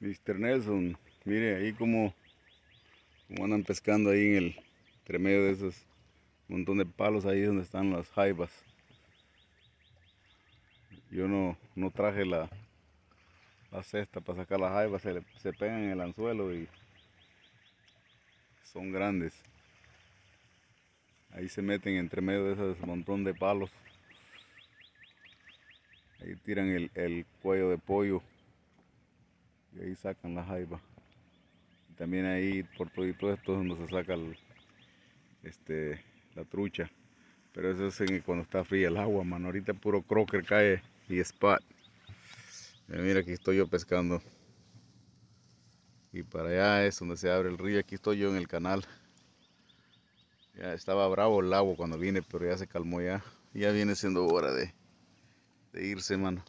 Mr. Nelson, mire ahí como, andan pescando ahí en el entre medio de esos montón de palos ahí donde están las jaivas. Yo no, no traje la, la cesta para sacar las jaivas, se, pegan en el anzuelo y son grandes. Ahí se meten entre medio de esos montón de palos. Ahí tiran el, el cuello de pollo ahí sacan la jaiba. También ahí por proyectos estos donde se saca este, la trucha. Pero eso es cuando está fría el agua, mano. Ahorita puro crocker cae y spot. Mira, aquí estoy yo pescando. Y para allá es donde se abre el río. Aquí estoy yo en el canal. Ya estaba bravo el agua cuando vine, pero ya se calmó ya. Ya viene siendo hora de, de irse, mano.